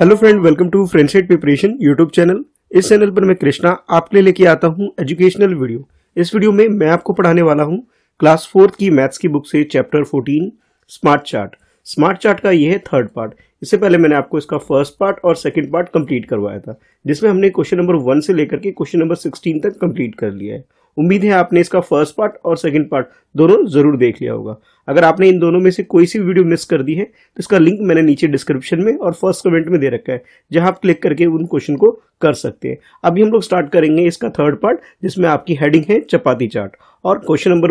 hello friend welcome to friendship preparation YouTube channel इस channel पर मैं कृष्णा आपके लिए लेके आता हूँ एजुकेशनल वीडियो इस वीडियो में मैं आपको पढ़ाने वाला हूँ क्लास फोर्थ की मैथ्स की बुक से chapter fourteen smart chart smart chart का यह है थर्ड पार्ट इससे पहले मैंने आपको इसका फर्स्ट पार्ट और सेकेंड पार्ट कम्प्लीट करवाया था जिसमें हमने क्वेश्चन नंबर वन से लेकर के क्वेश्चन नंबर सिक्सटीन तक कम्प्लीट कर लिया है उम्मीद है आपने इसका फर्स्ट पार्ट और सेकंड पार्ट दोनों जरूर देख लिया होगा अगर आपने इन दोनों में से कोई सी वीडियो मिस कर दी है तो इसका लिंक मैंने नीचे डिस्क्रिप्शन में और फर्स्ट कमेंट में दे रखा है जहां आप क्लिक करके उन क्वेश्चन को कर सकते हैं अभी हम लोग स्टार्ट करेंगे इसका थर्ड पार्ट जिसमें आपकी हेडिंग है चपाती चार्ट और क्वेश्चन नंबर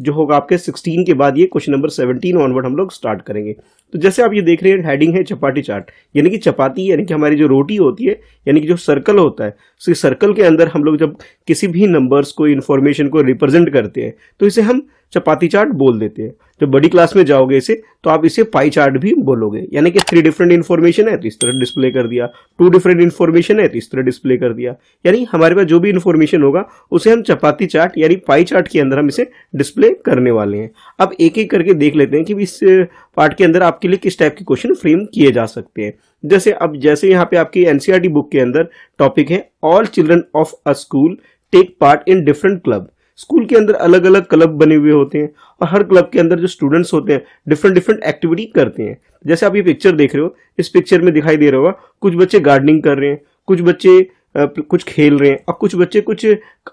जो होगा आपके 16 के बाद ये क्वेश्चन नंबर 17 ऑनवर्ड हम लोग स्टार्ट करेंगे तो जैसे आप ये देख रहे हैं हेडिंग है चपाटी चाट यानी कि चपाती यानी कि हमारी जो रोटी होती है यानी कि जो सर्कल होता है उस तो सर्कल के अंदर हम लोग जब किसी भी नंबर्स को इन्फॉर्मेशन को रिप्रेजेंट करते हैं तो इसे हम चपाती चार्ट बोल देते हैं जब बड़ी क्लास में जाओगे इसे तो आप इसे पाई चार्ट भी बोलोगे यानी कि थ्री डिफरेंट इन्फॉर्मेशन है तो इस तरह डिस्प्ले कर दिया टू डिफरेंट इन्फॉर्मेशन है तो इस तरह डिस्प्ले कर दिया यानी हमारे पास जो भी इन्फॉर्मेशन होगा उसे हम चपाती चार्ट यानी पाई चार्ट के अंदर हम इसे डिस्प्ले चीज़ें करने वाले हैं अब एक एक करके देख लेते हैं कि इस पार्ट के अंदर आपके लिए किस टाइप के क्वेश्चन फ्रेम किए जा सकते हैं जैसे अब जैसे यहाँ पे आपकी एनसीईआरटी बुक के अंदर टॉपिक है all children of a school take part in different club school के अंदर अलग अलग क्लब बने हुए होते हैं और हर क्लब के अंदर जो स्टूडेंट्स होते हैं डिफरेंट डिफरेंट एक्टिविटी करते हैं जैसे आप ये पिक्चर देख रहे हो इस पिक्चर में दिखाई दे रहा होगा कुछ बच्चे गार्डनिंग कर रहे हैं कुछ बच्चे कुछ खेल रहे हैं और कुछ बच्चे कुछ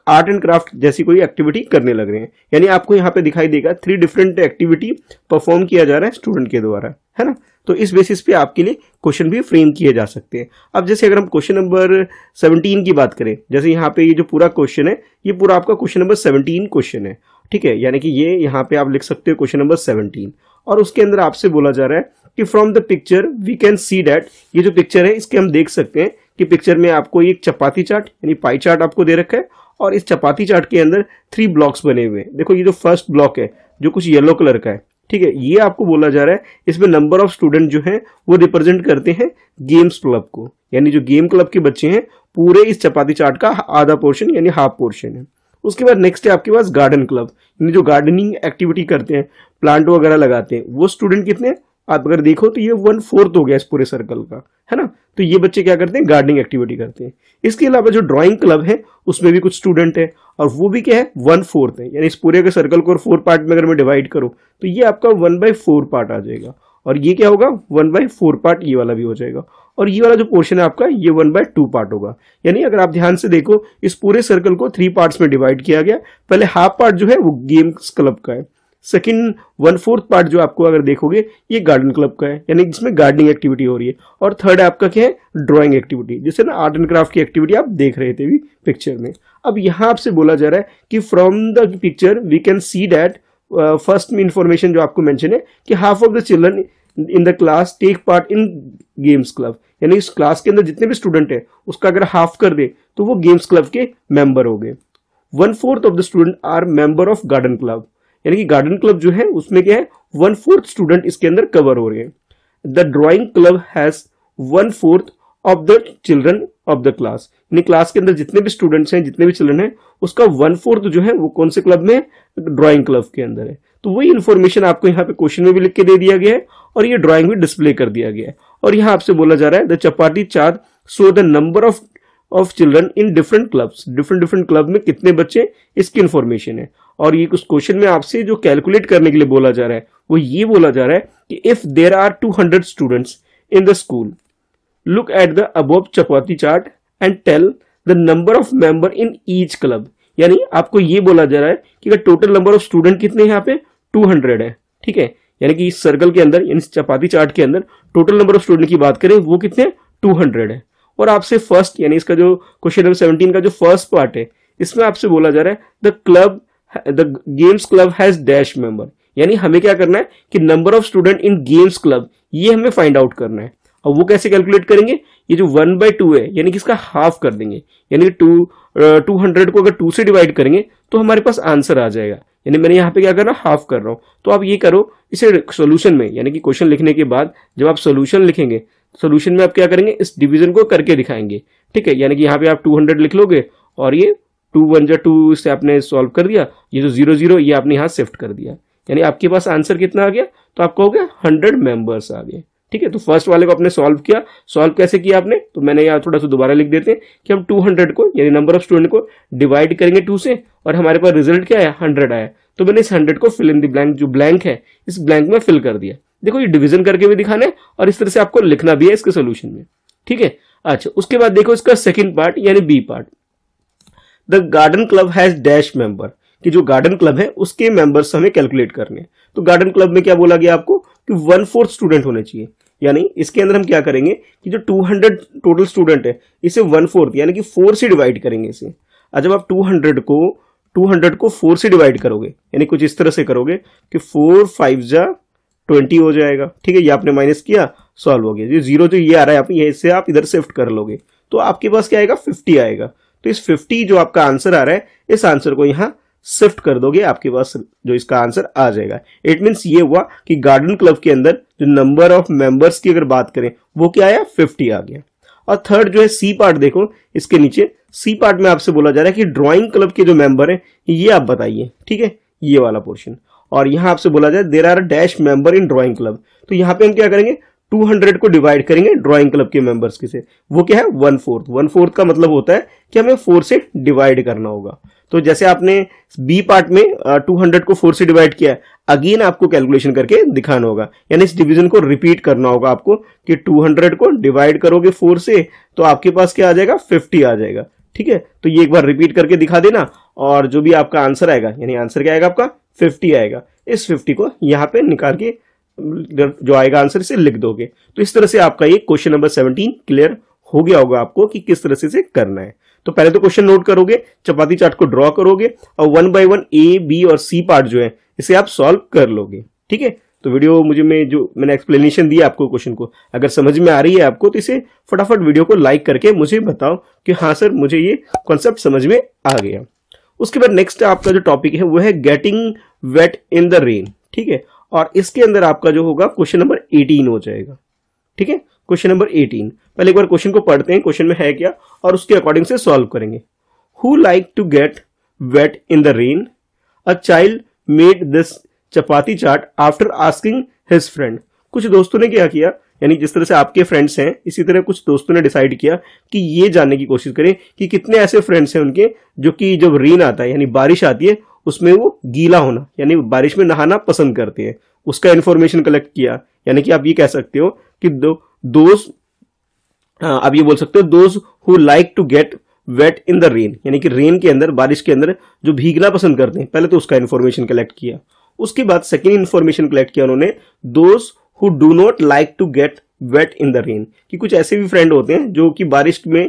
आर्ट एंड क्राफ्ट जैसी कोई एक्टिविटी करने लग रहे हैं यानी आपको यहाँ पे दिखाई देगा थ्री डिफरेंट एक्टिविटी परफॉर्म किया जा रहा है स्टूडेंट के द्वारा है ना तो इस बेसिस पे आपके लिए क्वेश्चन भी फ्रेम किए जा सकते हैं अब जैसे अगर हम क्वेश्चन नंबर सेवनटीन की बात करें जैसे यहाँ पे ये जो पूरा क्वेश्चन है ये पूरा आपका क्वेश्चन नंबर सेवनटीन क्वेश्चन है ठीक है यानी कि ये यहाँ पे आप लिख सकते हो क्वेश्चन नंबर सेवनटीन और उसके अंदर आपसे बोला जा रहा है कि from the picture we can see that ये जो पिक्चर है इसके हम देख सकते हैं की पिक्चर में आपको एक चपाती चार्ट यानी पाई चार्ट आपको दे रखा है और इस चपाती चार्ट के अंदर थ्री ब्लॉक्स बने हुए हैं देखो ये जो फर्स्ट ब्लॉक है जो कुछ येलो कलर का है ठीक है ये आपको बोला जा रहा है इसमें नंबर ऑफ स्टूडेंट जो है वो रिप्रेजेंट करते हैं गेम्स क्लब को यानी जो गेम क्लब के बच्चे हैं पूरे इस चपाती चार्ट का आधा पोर्शन यानी हाफ पोर्शन है उसके बाद नेक्स्ट है आपके पास गार्डन क्लब यानी जो गार्डनिंग एक्टिविटी करते हैं प्लांट वगैरह लगाते हैं वो स्टूडेंट कितने हैं आप अगर देखो तो ये वन फोर्थ हो गया इस पूरे सर्कल का है ना तो ये बच्चे क्या करते हैं गार्डनिंग एक्टिविटी करते हैं इसके अलावा जो ड्राइंग क्लब है उसमें भी कुछ स्टूडेंट है और वो भी क्या है वन फोर्थ है यानी इस पूरे के सर्कल को और फोर पार्ट में अगर मैं डिवाइड करूँ तो ये आपका वन बाई फोर पार्ट आ जाएगा और ये क्या होगा वन बाई फोर पार्ट ये वाला भी हो जाएगा और ये वाला जो पोर्शन है आपका ये वन बाय टू पार्ट होगा यानी अगर आप ध्यान से देखो इस पूरे सर्कल को थ्री पार्ट्स में डिवाइड किया गया पहले हाफ पार्ट जो है वो गेम्स क्लब का है सेकेंड वन फोर्थ पार्ट जो आपको अगर देखोगे ये गार्डन क्लब का है यानी जिसमें गार्डनिंग एक्टिविटी हो रही है और थर्ड आपका क्या है ड्राइंग एक्टिविटी जैसे ना आर्ट एंड क्राफ्ट की एक्टिविटी आप देख रहे थे भी पिक्चर में अब यहाँ आपसे बोला जा रहा है कि from the picture we can see that first में इंफॉर्मेशन जो आपको मैंशन है कि half of the children in the class take part in games club यानी इस क्लास के अंदर जितने भी स्टूडेंट हैं उसका अगर हाफ कर दे तो वो गेम्स क्लब के मेंबर हो गए one fourth of the student are member of garden club यानी कि गार्डन क्लब जो है उसमें क्या है वन फोर्थ स्टूडेंट इसके अंदर कवर हो रहे हैं the drawing club has one fourth of the children of the class यानी क्लास के अंदर जितने भी स्टूडेंट्स हैं जितने भी चिल्ड्रन हैं उसका वन फोर्थ जो है वो कौन से क्लब में ड्रॉइंग क्लब के अंदर है तो वही इन्फॉर्मेशन आपको यहाँ पे क्वेश्चन में भी लिख के दे दिया गया है और ये ड्राइंग भी डिस्प्ले कर दिया गया है और यहाँ आपसे बोला जा रहा है the chapati chart so the number of of children in different clubs different different club में कितने बच्चे इसकी इन्फॉर्मेशन है और ये उस क्वेश्चन में आपसे जो कैलकुलेट करने के लिए बोला जा रहा है वो ये बोला जा रहा है कि if there are two hundred students in the school look at the अब chapati chart and tell the number of member in each club यानी आपको ये बोला जा रहा है कि टोटल नंबर ऑफ स्टूडेंट कितने यहाँ पे हंड्रेड है ठीक है यानी कि इस सर्कल के अंदर यानी चपाती चार्ट के अंदर टोटल नंबर ऑफ स्टूडेंट की बात करें वो कितने हंड्रेड है और आपसे फर्स्ट यानी इसका जो क्वेश्चन नंबर सेवनटीन का जो फर्स्ट पार्ट है इसमें आपसे बोला जा रहा है the club the games club has dash member यानी हमें क्या करना है कि number of student in games club ये हमें फाइंड आउट करना है और वो कैसे कैलकुलेट करेंगे ये जो वन बाय टू है यानी कि इसका हाफ कर देंगे यानी टू टू हंड्रेड को अगर टू से डिवाइड करेंगे तो हमारे पास आंसर आ जाएगा यानी मैंने यहाँ पे क्या कर रहा हाफ कर रहा हूँ तो आप ये करो इसे सोल्यूशन में यानी कि क्वेश्चन लिखने के बाद जब आप सोल्यूशन लिखेंगे सोल्यूशन में आप क्या करेंगे इस डिविजन को करके दिखाएंगे ठीक है यानी कि यहाँ पे आप हंड्रेड लिख लोगे और ये टू वन जो टू से आपने सॉल्व कर दिया ये जो जीरो जीरो ये आपने यहाँ शिफ्ट कर दिया यानी आपके पास आंसर कितना आ गया तो आपको हो गया हंड्रेड मेंबर्स आ गए ठीक है तो फर्स्ट वाले को आपने सॉल्व किया सॉल्व कैसे किया आपने तो मैंने यहाँ थोड़ा सा दोबारा लिख देते हैं कि हम 200 को यानी नंबर ऑफ स्टूडेंट को डिवाइड करेंगे टू से और हमारे पास रिजल्ट क्या आया हंड्रेड आया तो मैंने इस हंड्रेड को फिल इन दी ब्लैंक जो ब्लैंक है इस ब्लैंक में फिल कर दिया देखो ये डिविजन करके भी दिखाना है और इस तरह से आपको लिखना भी है इसके सोल्यूशन में ठीक है अच्छा उसके बाद देखो इसका सेकेंड पार्ट यानी B part the garden club has dash member कि जो गार्डन क्लब है उसके मेंबर्स हमें कैलकुलेट करने हैं तो गार्डन क्लब में क्या बोला गया आपको कि वन फोर्थ स्टूडेंट होने चाहिए यानी इसके अंदर हम क्या करेंगे कि जो 200 टोटल स्टूडेंट है इसे वन फोर्थ यानी कि फोर से डिवाइड करेंगे इसे और जब आप 200 को 200 को फोर से डिवाइड करोगे यानी कुछ इस तरह से करोगे कि फोर फाइव जा ट्वेंटी हो जाएगा ठीक है ये आपने माइनस किया सॉल्व हो गया जो जीरो जो ये आ रहा है आप ये इसे आप इधर शिफ्ट कर लोगे तो आपके पास क्या आएगा फिफ्टी आएगा तो इस 50 जो आपका आंसर आ रहा है इस आंसर को यहां शिफ्ट कर दोगे आपके पास जो इसका आंसर आ जाएगा इट मीन्स ये हुआ कि गार्डन क्लब के अंदर जो नंबर ऑफ मेंबर्स की अगर बात करें वो क्या आया फिफ्टी आ गया और थर्ड जो है सी पार्ट देखो इसके नीचे सी पार्ट में आपसे बोला जा रहा है कि ड्राइंग क्लब के जो मेंबर हैं ये आप बताइए ठीक है ये वाला पोर्शन और यहां आपसे बोला जाए there are dash member in drawing club तो यहां पे हम क्या करेंगे 200 को डिवाइड करेंगे ड्राइंग क्लब के मेंबर्स की से वो क्या है वन फोर्थ वन फोर्थ का मतलब होता है कि हमें फोर से डिवाइड करना होगा तो जैसे आपने बी पार्ट में टू हंड्रेड को फोर से डिवाइड किया है अगेन आपको कैलकुलेशन करके दिखाना होगा यानी इस डिवीजन को रिपीट करना होगा आपको कि टू हंड्रेड को डिवाइड करोगे फोर से तो आपके पास क्या आ जाएगा फिफ्टी आ जाएगा ठीक है तो ये एक बार रिपीट करके दिखा देना और जो भी आपका आंसर आएगा यानी आंसर क्या आएगा आपका फिफ्टी आएगा इस फिफ्टी को यहाँ पे निकाल के जो आएगा आंसर इसे लिख दोगे तो इस तरह से आपका ये क्वेश्चन नंबर सेवनटीन क्लियर हो गया होगा आपको कि किस तरह से इसे करना है तो पहले तो क्वेश्चन नोट करोगे चपाती चार्ट को ड्रॉ करोगे और one by one A B और सी पार्ट जो है इसे आप सॉल्व कर लोगे ठीक है तो वीडियो मुझे में जो मैंने एक्सप्लेनेशन दिया आपको क्वेश्चन को अगर समझ में आ रही है आपको तो इसे फटाफट वीडियो को लाइक करके मुझे बताओ कि हाँ सर मुझे ये कॉन्सेप्ट समझ में आ गया उसके बाद नेक्स्ट आपका जो टॉपिक है वो है getting wet in the rain ठीक है और इसके अंदर आपका जो होगा क्वेश्चन नंबर एटीन हो जाएगा ठीक है क्वेश्चन नंबर एटीन पहले एक बार क्वेश्चन को पढ़ते हैं क्वेश्चन में है क्या और उसके अकॉर्डिंग से सॉल्व करेंगे who like to get wet in the rain a child made this chapati chart after asking his friend कुछ दोस्तों ने क्या किया यानी जिस तरह से आपके फ्रेंड्स हैं इसी तरह कुछ दोस्तों ने डिसाइड किया कि ये जानने की कोशिश करें कि कितने ऐसे फ्रेंड्स हैं उनके जो कि जब रेन आता है यानी बारिश आती है उसमें वो गीला होना यानी बारिश में नहाना पसंद करते हैं उसका इन्फॉर्मेशन कलेक्ट किया यानी कि आप ये कह सकते हो कि दो दोज हाँ, आप ये बोल सकते हो those who like to get wet in the rain यानी कि रेन के अंदर बारिश के अंदर जो भीगना पसंद करते हैं पहले तो उसका इन्फॉर्मेशन कलेक्ट किया उसके बाद सेकेंड इन्फॉर्मेशन कलेक्ट किया उन्होंने those who do not like to get wet in the rain कि कुछ ऐसे भी फ्रेंड होते हैं जो कि बारिश में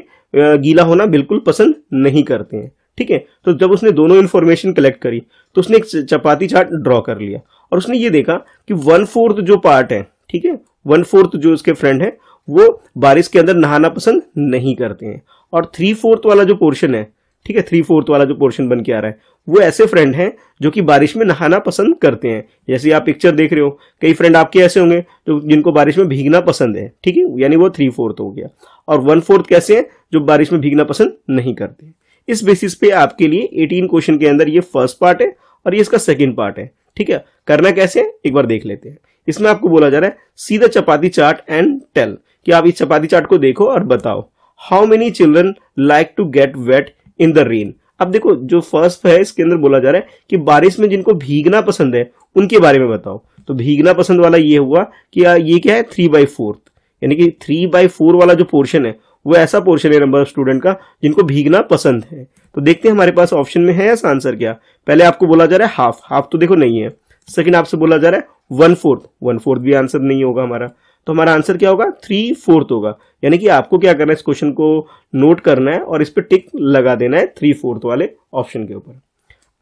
गीला होना बिल्कुल पसंद नहीं करते हैं ठीक है तो जब उसने दोनों इन्फॉर्मेशन कलेक्ट करी तो उसने एक चपाती चार्ट ड्रॉ कर लिया और उसने ये देखा कि वन फोर्थ जो पार्ट है ठीक है वन फोर्थ जो उसके फ्रेंड है वो बारिश के अंदर नहाना पसंद नहीं करते हैं और थ्री फोर्थ वाला जो पोर्शन है ठीक है थ्री फोर्थ वाला जो पोर्शन बन के आ रहा है वो ऐसे फ्रेंड हैं जो कि बारिश में नहाना पसंद करते हैं जैसे आप पिक्चर देख रहे हो कई फ्रेंड आपके ऐसे होंगे जो जिनको बारिश में भीगना पसंद है ठीक है यानी वो थ्री फोर्थ हो गया और वन फोर्थ कैसे हैं जो बारिश में भीगना पसंद नहीं करते इस बेसिस पे आपके लिए 18 क्वेश्चन के अंदर ये फर्स्ट पार्ट है और ये इसका सेकंड पार्ट है ठीक है करना कैसे है एक बार देख लेते हैं इसमें आपको बोला जा रहा है सीधा चपाती चार्ट एंड टेल कि आप इस चपाती चार्ट को देखो और बताओ how many children like to get wet in the rain अब देखो जो फर्स्ट है इसके अंदर बोला जा रहा है कि बारिश में जिनको भीगना पसंद है उनके बारे में बताओ तो भीगना पसंद वाला ये हुआ कि ये क्या है थ्री बाई फोर्थ यानी कि थ्री बाई फोर वाला जो पोर्शन है वो ऐसा पोर्शन है नंबर ऑफ स्टूडेंट का जिनको भीगना पसंद है तो देखते हैं हमारे पास ऑप्शन में है या आंसर क्या पहले आपको बोला जा रहा है हाफ हाफ तो देखो नहीं है सेकेंड आपसे बोला जा रहा है वन फोर्थ वन फोर्थ भी आंसर नहीं होगा हमारा तो हमारा आंसर क्या होगा थ्री फोर्थ होगा यानी कि आपको क्या करना है इस क्वेश्चन को नोट करना है और इस पर टिक लगा देना है थ्री फोर्थ वाले ऑप्शन के ऊपर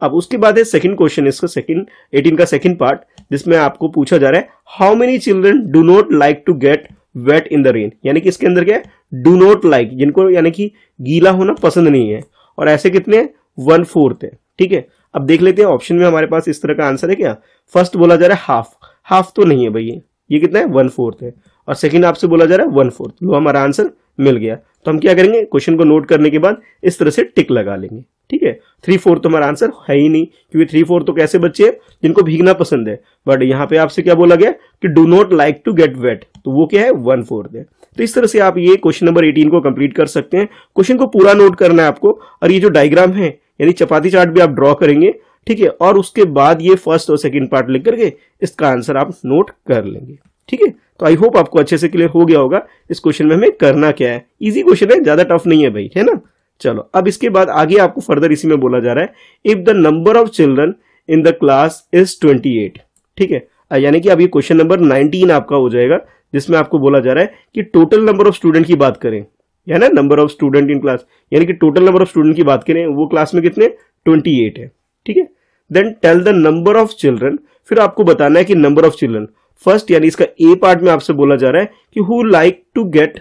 अब उसके बाद है सेकंड क्वेश्चन इसका सेकंड एटीन का सेकंड पार्ट जिसमें आपको पूछा जा रहा है how many children do not like to get wet in the rain यानी कि इसके अंदर क्या है डू नॉट लाइक जिनको यानी कि गीला होना पसंद नहीं है और ऐसे कितने वन फोर्थ है ठीक है अब देख लेते हैं ऑप्शन में हमारे पास इस तरह का आंसर है क्या फर्स्ट बोला जा रहा है हाफ हाफ तो नहीं है भाई ये ये कितना है वन फोर्थ है और सेकंड आपसे बोला जा रहा है वन फोर्थ वो हमारा आंसर मिल गया तो हम क्या करेंगे क्वेश्चन को नोट करने के बाद इस तरह से टिक लगा लेंगे ठीक है थ्री फोर्थ तो हमारा आंसर है ही नहीं क्योंकि थ्री फोर्थ तो कैसे बच्चे हैं जिनको भीगना पसंद है बट यहाँ पे आपसे क्या बोला गया कि do not like to get wet तो वो क्या है वन फोर्थ है तो इस तरह से आप ये क्वेश्चन नंबर एटीन को कंप्लीट कर सकते हैं क्वेश्चन को पूरा नोट करना है आपको और ये जो डायग्राम है यानी चपाती चार्ट भी आप ड्रॉ करेंगे ठीक है और उसके बाद ये फर्स्ट और सेकेंड पार्ट लिख करके इसका आंसर आप नोट कर लेंगे ठीक है तो आई होप आपको अच्छे से क्लियर हो गया होगा इस क्वेश्चन में हमें करना क्या है इजी क्वेश्चन है ज्यादा टफ नहीं है भाई है ना चलो अब इसके बाद आगे आपको फर्दर इसी में बोला जा रहा है if the number of children in the class is twenty eight ठीक है यानी कि अब ये क्वेश्चन नंबर नाइनटीन आपका हो जाएगा जिसमें आपको बोला जा रहा है कि टोटल नंबर ऑफ स्टूडेंट की बात करें या ना number of student in class यानी कि टोटल नंबर ऑफ स्टूडेंट की बात करें वो क्लास में कितने ट्वेंटी एट है ठीक है then tell the number of children फिर आपको बताना है कि नंबर ऑफ चिल्ड्रन फर्स्ट यानी इसका ए पार्ट में आपसे बोला जा रहा है कि who like to get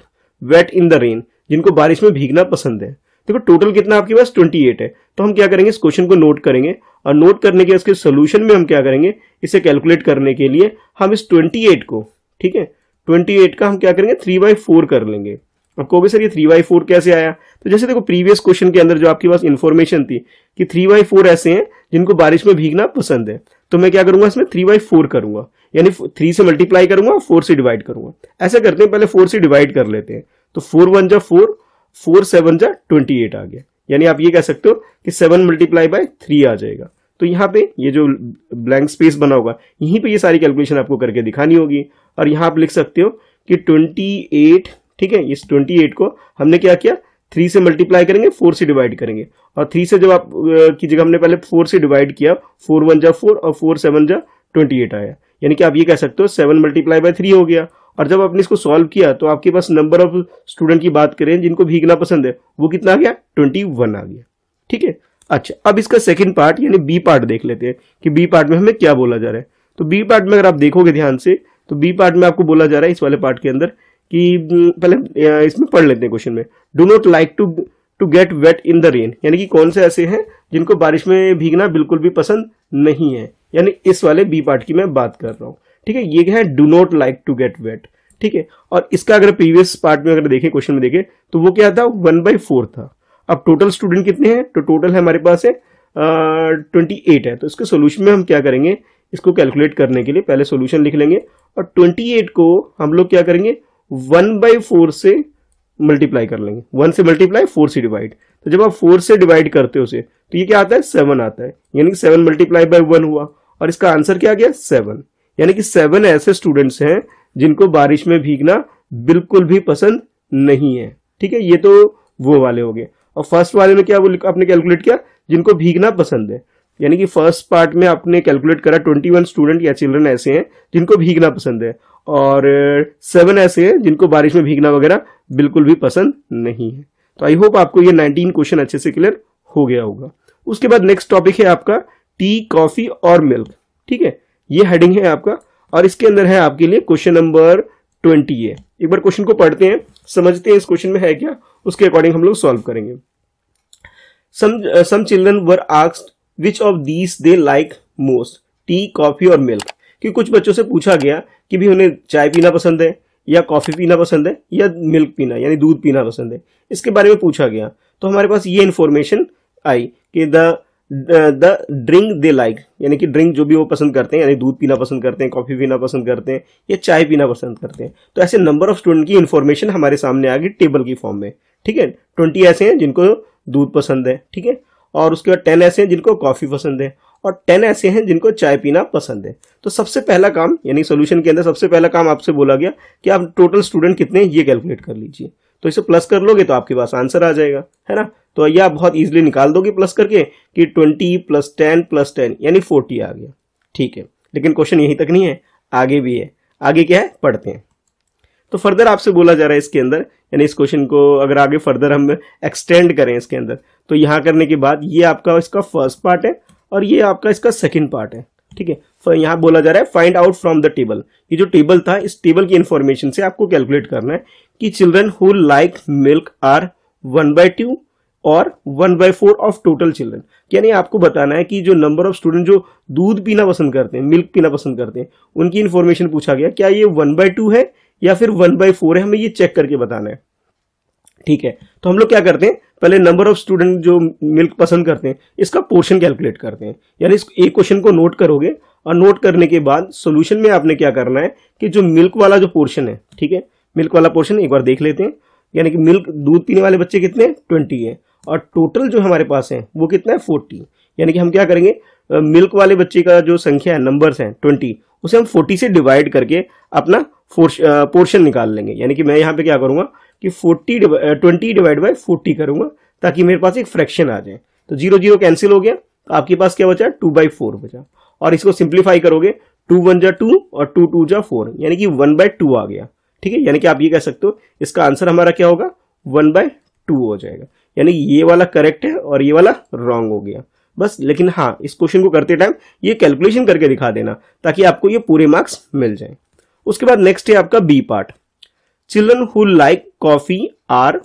wet in the rain जिनको बारिश में भीगना पसंद है देखो टोटल कितना आपके पास 28 है तो हम क्या करेंगे इस क्वेश्चन को नोट करेंगे और नोट करने के इसके सोल्यूशन में हम क्या करेंगे इसे कैलकुलेट करने के लिए हम इस 28 को ठीक है ट्वेंटी एट का हम क्या करेंगे थ्री बाई फोर कर लेंगे अब कहोगे सर ये थ्री बाई फोर कैसे आया तो जैसे देखो प्रीवियस क्वेश्चन के अंदर जो आपके पास इन्फॉर्मेशन थी कि थ्री बाई फोर ऐसे हैं जिनको बारिश में भीगना पसंद है तो मैं क्या करूंगा इसमें थ्री बाई फोर करूंगा यानी थ्री से मल्टीप्लाई करूंगा फोर से डिवाइड करूंगा ऐसा करते हैं पहले फोर से डिवाइड कर लेते हैं तो फोर वन जा फोर फोर सेवन जा ट्वेंटी एट आ गया यानी आप ये कह सकते हो कि सेवन मल्टीप्लाई बाय थ्री आ जाएगा तो यहाँ पे ये जो ब्लैंक स्पेस बना होगा यहीं पे ये सारी कैलकुलेशन आपको करके दिखानी होगी और यहाँ आप लिख सकते हो कि 28 ठीक है इस 28 को हमने क्या किया थ्री से मल्टीप्लाई करेंगे फोर से डिवाइड करेंगे और थ्री से जब आप की जगह हमने पहले फोर से डिवाइड किया फोर वन जा फोर और फोर सेवन जा ट्वेंटी एट आया यानी कि आप ये कह सकते हो सेवन मल्टीप्लाई बाय थ्री हो गया और जब आपने इसको सॉल्व किया तो आपके पास नंबर ऑफ स्टूडेंट की बात करें जिनको भीगना पसंद है वो कितना आ गया ट्वेंटी वन आ गया ठीक है अच्छा अब इसका सेकंड पार्ट यानी बी पार्ट देख लेते हैं कि बी पार्ट में हमें क्या बोला जा रहा है तो बी पार्ट में अगर आप देखोगे ध्यान से तो बी पार्ट में आपको बोला जा रहा है इस वाले पार्ट के अंदर कि हम्म, पहले इसमें पढ़ लेते हैं क्वेश्चन में do not like to to get wet in the rain यानी कि कौन से ऐसे हैं जिनको बारिश में भीगना बिल्कुल भी पसंद नहीं है यानी इस वाले बी पार्ट की मैं बात कर रहा हूँ ठीक है ये क्या है do not like to get wet ठीक है और इसका अगर प्रीवियस पार्ट में अगर देखें क्वेश्चन में देखें तो वो क्या था वन बाई फोर था अब टोटल स्टूडेंट कितने हैं तो टोटल है हमारे पास है ट्वेंटी एट है तो इसके सोल्यूशन में हम क्या करेंगे इसको कैलकुलेट करने के लिए पहले सोल्यूशन लिख लेंगे और ट्वेंटी एट को हम लोग क्या करेंगे वन बाई फोर से मल्टीप्लाई कर लेंगे वन से मल्टीप्लाई फोर से डिवाइड तो जब आप फोर से डिवाइड करते हो उसे तो ये क्या आता है सेवन आता है यानी कि सेवन मल्टीप्लाई बाय वन हुआ और इसका आंसर क्या गया सेवन यानी कि सेवन ऐसे स्टूडेंट्स हैं जिनको बारिश में भीगना बिल्कुल भी पसंद नहीं है ठीक है ये तो वो वाले हो गए और फर्स्ट वाले में क्या आपने कैलकुलेट किया जिनको भीगना पसंद है यानी कि फर्स्ट पार्ट में आपने कैलकुलेट करा ट्वेंटी वन स्टूडेंट या चिल्ड्रन ऐसे हैं जिनको भीगना पसंद है और सेवन ऐसे हैं जिनको बारिश में भीगना वगैरह बिल्कुल भी पसंद नहीं है तो आई होप आपको ये नाइनटीन क्वेश्चन अच्छे से क्लियर हो गया होगा उसके बाद नेक्स्ट टॉपिक है आपका टी कॉफी और मिल्क ठीक है ये हेडिंग है आपका और इसके अंदर है आपके लिए क्वेश्चन नंबर ट्वेंटी है एक बार क्वेश्चन को पढ़ते हैं समझते हैं इस क्वेश्चन में है क्या उसके अकॉर्डिंग हम लोग सॉल्व करेंगे some children were asked which of these they like most tea coffee और मिल्क कि कुछ बच्चों से पूछा गया कि भी उन्हें चाय पीना पसंद है या कॉफी पीना पसंद है या मिल्क पीना यानी दूध पीना पसंद है इसके बारे में पूछा गया तो हमारे पास ये इन्फॉर्मेशन आई कि the the drink they like यानी कि ड्रिंक जो भी वो पसंद करते हैं यानी दूध पीना पसंद करते हैं कॉफ़ी पीना पसंद करते हैं या चाय पीना पसंद करते हैं तो ऐसे नंबर ऑफ स्टूडेंट की इन्फॉर्मेशन हमारे सामने आ गई टेबल की फॉर्म में ठीक है ट्वेंटी ऐसे हैं जिनको दूध पसंद है ठीक है और उसके बाद टेन ऐसे हैं जिनको कॉफ़ी पसंद है और टेन ऐसे हैं जिनको चाय पीना पसंद है तो सबसे पहला काम यानी सोल्यूशन के अंदर सबसे पहला काम आपसे बोला गया कि आप टोटल स्टूडेंट कितने ये कैलकुलेट कर लीजिए तो इसे प्लस कर लोगे तो आपके पास आंसर आ जाएगा है ना तो ये आप बहुत ईजिली निकाल दोगे प्लस करके कि twenty plus ten plus ten यानी फोर्टी आ गया ठीक है लेकिन क्वेश्चन यहीं तक नहीं है आगे भी है आगे क्या है पढ़ते हैं तो फर्दर आपसे बोला जा रहा है इसके अंदर यानी इस क्वेश्चन को अगर आगे फर्दर हम एक्सटेंड करें इसके अंदर तो यहाँ करने के बाद ये आपका इसका फर्स्ट पार्ट है और ये आपका इसका सेकेंड पार्ट है ठीक है यहाँ बोला जा रहा है find out from the table ये जो टेबल था इस टेबल की इन्फॉर्मेशन से आपको कैलकुलेट करना है कि children who like milk are one by two और one by four of total children यानी आपको बताना है कि जो नंबर ऑफ स्टूडेंट जो दूध पीना पसंद करते हैं मिल्क पीना पसंद करते हैं उनकी इन्फॉर्मेशन पूछा गया क्या ये वन बाय टू है या फिर वन बाई फोर है हमें ये चेक करके बताना है ठीक है तो हम लोग क्या करते हैं पहले नंबर ऑफ स्टूडेंट जो मिल्क पसंद करते हैं इसका पोर्शन कैलकुलेट करते हैं यानी इस एक क्वेश्चन को नोट करोगे और नोट करने के बाद सोल्यूशन में आपने क्या करना है कि जो मिल्क वाला जो पोर्शन है ठीक है मिल्क वाला पोर्शन एक बार देख लेते हैं यानी कि मिल्क दूध पीने वाले बच्चे कितने ट्वेंटी है और टोटल जो हमारे पास है वो कितना है फोर्टी यानी कि हम क्या करेंगे मिल्क वाले बच्चे का जो संख्या है नंबर्स हैं ट्वेंटी उसे हम फोर्टी से डिवाइड करके अपना पोर्शन निकाल लेंगे यानी कि मैं यहाँ पे क्या करूँगा कि forty twenty divide by forty करूँगा ताकि मेरे पास एक फ्रैक्शन आ जाए तो जीरो जीरो कैंसिल हो गया तो आपके पास क्या बचा टू बाई फोर बचा और इसको सिंप्लीफाई करोगे टू वन जा टू और टू टू जा फोर यानी कि वन बाय टू आ गया ठीक है यानी कि आप ये कह सकते हो इसका आंसर हमारा क्या होगा वन बाय टू हो जाएगा यानी ये वाला करेक्ट है और ये वाला रॉन्ग हो गया बस लेकिन हाँ इस क्वेश्चन को करते टाइम ये कैलकुलेशन करके दिखा देना ताकि आपको ये पूरे मार्क्स मिल जाएं उसके बाद नेक्स्ट है आपका B part children who like coffee are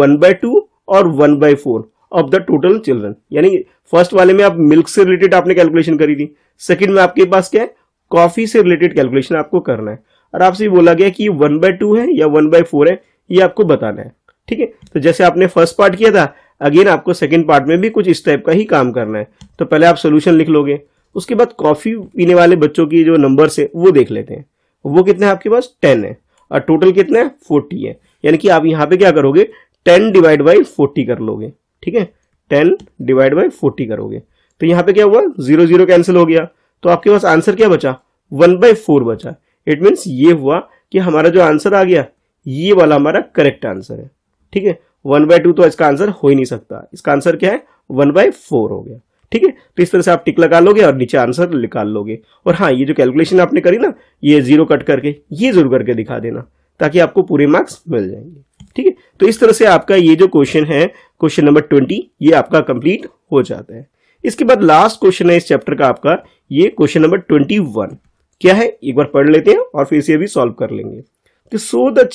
one by two और one by four of the total children यानी फर्स्ट वाले में आप मिल्क से रिलेटेड आपने कैलकुलेशन करी थी सेकंड में आपके पास क्या है कॉफी से रिलेटेड कैलकुलेशन आपको करना है और आपसे बोला गया कि वन बाय टू है या वन बाय फोर है ये आपको बताना है ठीक है तो जैसे आपने फर्स्ट पार्ट किया था अगेन आपको सेकेंड पार्ट में भी कुछ इस टाइप का ही काम करना है तो पहले आप सोल्यूशन लिख लोगे उसके बाद कॉफी पीने वाले बच्चों की जो नंबर है वो देख लेते हैं वो कितने हैं आपके पास टेन है और टोटल कितना है फोर्टी है यानी कि आप यहाँ पे क्या करोगे टेन डिवाइड बाई फोर्टी कर लोगे ठीक है टेन डिवाइड बाई फोर्टी करोगे तो यहाँ पे क्या हुआ जीरो जीरो कैंसिल हो गया तो आपके पास आंसर क्या बचा वन बाई फोर बचा इट मीन्स ये हुआ कि हमारा जो आंसर आ गया ये वाला हमारा करेक्ट आंसर है ठीक है वन बाय टू तो इसका आंसर हो ही नहीं सकता इसका आंसर क्या है वन बाय फोर हो गया ठीक है तो इस तरह से आप टिक लगा लोगे और नीचे आंसर निकाल लोगे और हाँ ये जो कैलकुलेशन आपने करी ना ये जीरो कट करके ये जरूर करके दिखा देना ताकि आपको पूरे मार्क्स मिल जाएंगे ठीक है तो इस तरह से आपका ये जो क्वेश्चन है क्वेश्चन नंबर ट्वेंटी ये आपका कंप्लीट हो जाता है इसके बाद लास्ट क्वेश्चन है इस चैप्टर का आपका ये क्वेश्चन नंबर ट्वेंटी वन क्या है एक बार पढ़ लेते हैं और फिर इसे भी सॉल्व कर लेंगे कि so the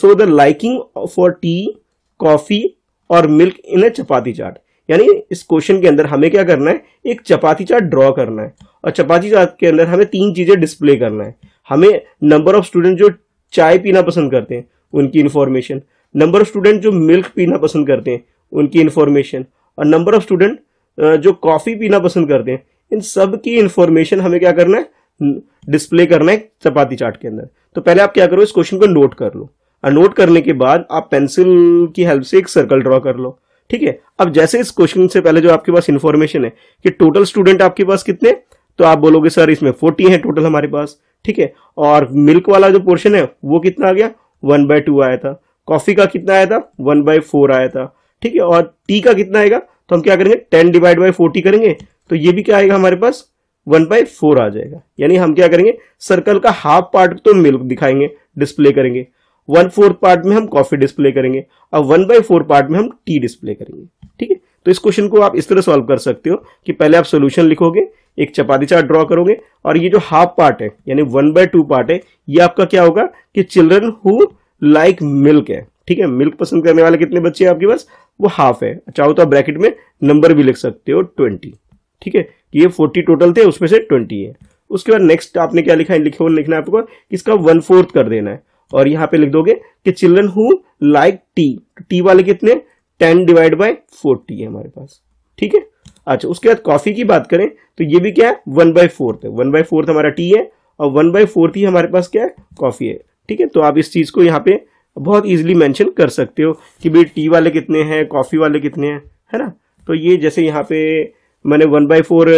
so the liking for tea coffee और milk in a chapati chart यानी इस क्वेश्चन के अंदर हमें क्या करना है एक चपाती चार्ट ड्रॉ करना है और चपाती चार्ट के अंदर हमें तीन चीज़ें डिस्प्ले करना है हमें नंबर ऑफ स्टूडेंट जो चाय पीना पसंद करते हैं उनकी इन्फॉर्मेशन नंबर ऑफ स्टूडेंट जो मिल्क पीना पसंद करते हैं उनकी इन्फॉर्मेशन और नंबर ऑफ स्टूडेंट जो कॉफ़ी पीना पसंद करते हैं इन सब की इन्फॉर्मेशन हमें क्या करना है डिस्प्ले करना है चपाती चार्ट के अंदर तो पहले आप क्या करो इस क्वेश्चन को नोट कर लो और नोट करने के बाद आप पेंसिल की हेल्प से एक सर्कल ड्रॉ कर लो ठीक है अब जैसे इस क्वेश्चन से पहले जो आपके पास इन्फॉर्मेशन है कि टोटल स्टूडेंट आपके पास कितने तो आप बोलोगे सर इसमें फोर्टी है टोटल हमारे पास ठीक है और मिल्क वाला जो पोर्शन है वो कितना आ गया वन बाय टू आया था कॉफी का कितना आया था वन बाय फोर आया था ठीक है और टी का कितना आएगा तो हम क्या करेंगे टेन डिवाइड बाई फोर्टी करेंगे तो ये भी क्या आएगा हमारे पास वन बाय फोर आ जाएगा यानी हम क्या करेंगे सर्कल का हाफ पार्ट तो मिल्क दिखाएंगे डिस्प्ले करेंगे वन फोर्थ पार्ट में हम कॉफी डिस्प्ले करेंगे और वन बाई फोर पार्ट में हम टी डिस्प्ले करेंगे ठीक है तो इस क्वेश्चन को आप इस तरह सॉल्व कर सकते हो कि पहले आप सोल्यूशन लिखोगे एक चपाती चार्ट ड्रॉ करोगे और ये जो हाफ पार्ट है यानी वन बाय टू पार्ट है ये आपका क्या होगा कि चिल्ड्रन हु लाइक मिल्क है ठीक है मिल्क पसंद करने वाले कितने बच्चे हैं आपके पास वो हाफ है चाहो अच्छा, तो आप ब्रैकेट में नंबर भी लिख सकते हो ट्वेंटी ठीक है ये फोर्टी टोटल थे उसमें से ट्वेंटी है उसके बाद नेक्स्ट आपने क्या लिखा है लिखना है आपको इसका वन फोर्थ कर देना है और यहाँ पे लिख दोगे कि children who like tea tea वाले कितने टेन डिवाइड बाय फोर्टी है हमारे पास ठीक है अच्छा उसके बाद कॉफी की बात करें तो ये भी क्या है one by fourth one by fourth हमारा टी है और वन बाय फोर्थ ही हमारे पास क्या है कॉफी है ठीक है तो आप इस चीज को यहाँ पे बहुत इजिली मैंशन कर सकते हो कि भाई टी वाले कितने हैं कॉफी वाले कितने हैं है ना तो ये जैसे यहाँ पे मैंने वन बाई फोर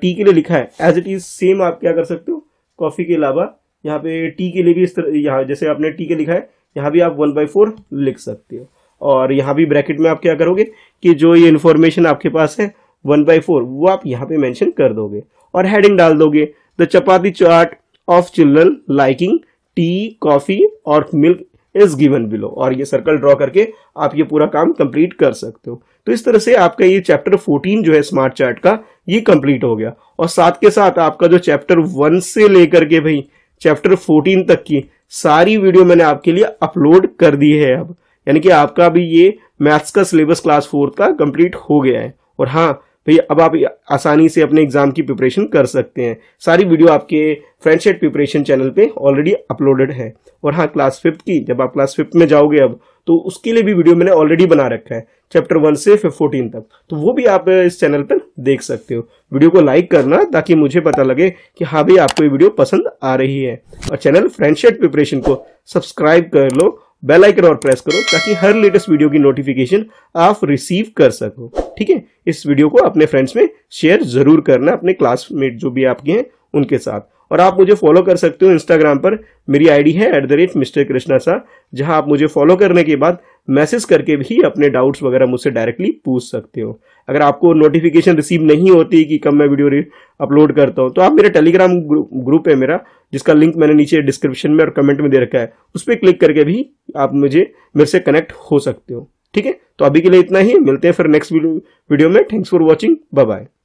टी के लिए लिखा है एज इट इज सेम आप क्या कर सकते हो कॉफी के अलावा यहाँ पे टी के लिए भी इस तरह यहाँ जैसे आपने टी के लिखा है यहाँ भी आप वन बाई फोर लिख सकते हो और यहाँ भी ब्रैकेट में आप क्या करोगे कि जो ये इन्फॉर्मेशन आपके पास है वन बाई फोर वो आप यहाँ पे मेंशन कर दोगे और हेडिंग डाल दोगे the chapati chart of children liking tea coffee और मिल्क इज गिवन बिलो और ये सर्कल ड्रॉ करके आप ये पूरा काम कंप्लीट कर सकते हो तो इस तरह से आपका ये चैप्टर 14 जो है स्मार्ट चार्ट का ये कंप्लीट हो गया और साथ के साथ आपका जो चैप्टर वन से लेकर के भाई चैप्टर 14 तक की सारी वीडियो मैंने आपके लिए अपलोड कर दी है अब यानी कि आपका भी ये मैथ्स का सिलेबस क्लास फोर्थ का कंप्लीट हो गया है और हाँ भाई अब आप आसानी से अपने एग्जाम की प्रिपरेशन कर सकते हैं सारी वीडियो आपके फ्रेंडशेट प्रिपरेशन चैनल पे ऑलरेडी अपलोडेड है और हाँ क्लास फिफ्थ की जब आप क्लास फिफ्थ में जाओगे अब तो उसके लिए भी वीडियो मैंने ऑलरेडी बना रखा है चैप्टर वन से फोर्टीन तक तो वो भी आप इस चैनल पर देख सकते हो वीडियो को लाइक करना ताकि मुझे पता लगे कि हाँ भाई आपको ये वीडियो पसंद आ रही है और चैनल फ्रेंडशेट प्रिपरेशन को सब्सक्राइब कर लो बेल आइकन और प्रेस करो ताकि हर लेटेस्ट वीडियो की नोटिफिकेशन आप रिसीव कर सको ठीक है इस वीडियो को अपने फ्रेंड्स में शेयर जरूर करना अपने क्लासमेट जो भी आपके हैं उनके साथ और आप मुझे फॉलो कर सकते हो इंस्टाग्राम पर मेरी आईडी है at the rate mister Krishna Shah जहाँ आप मुझे फॉलो करने के बाद मैसेज करके भी अपने डाउट्स वगैरह मुझसे डायरेक्टली पूछ सकते हो अगर आपको नोटिफिकेशन रिसीव नहीं होती कि कब मैं वीडियो अपलोड करता हूँ तो आप मेरे टेलीग्राम ग्रुप है मेरा जिसका लिंक मैंने नीचे डिस्क्रिप्शन में और कमेंट में दे रखा है उस पर क्लिक करके भी आप मुझे मेरे से कनेक्ट हो सकते हो ठीक है तो अभी के लिए इतना ही मिलते हैं फिर नेक्स्ट वीडियो में थैंक्स फॉर वॉचिंग बाय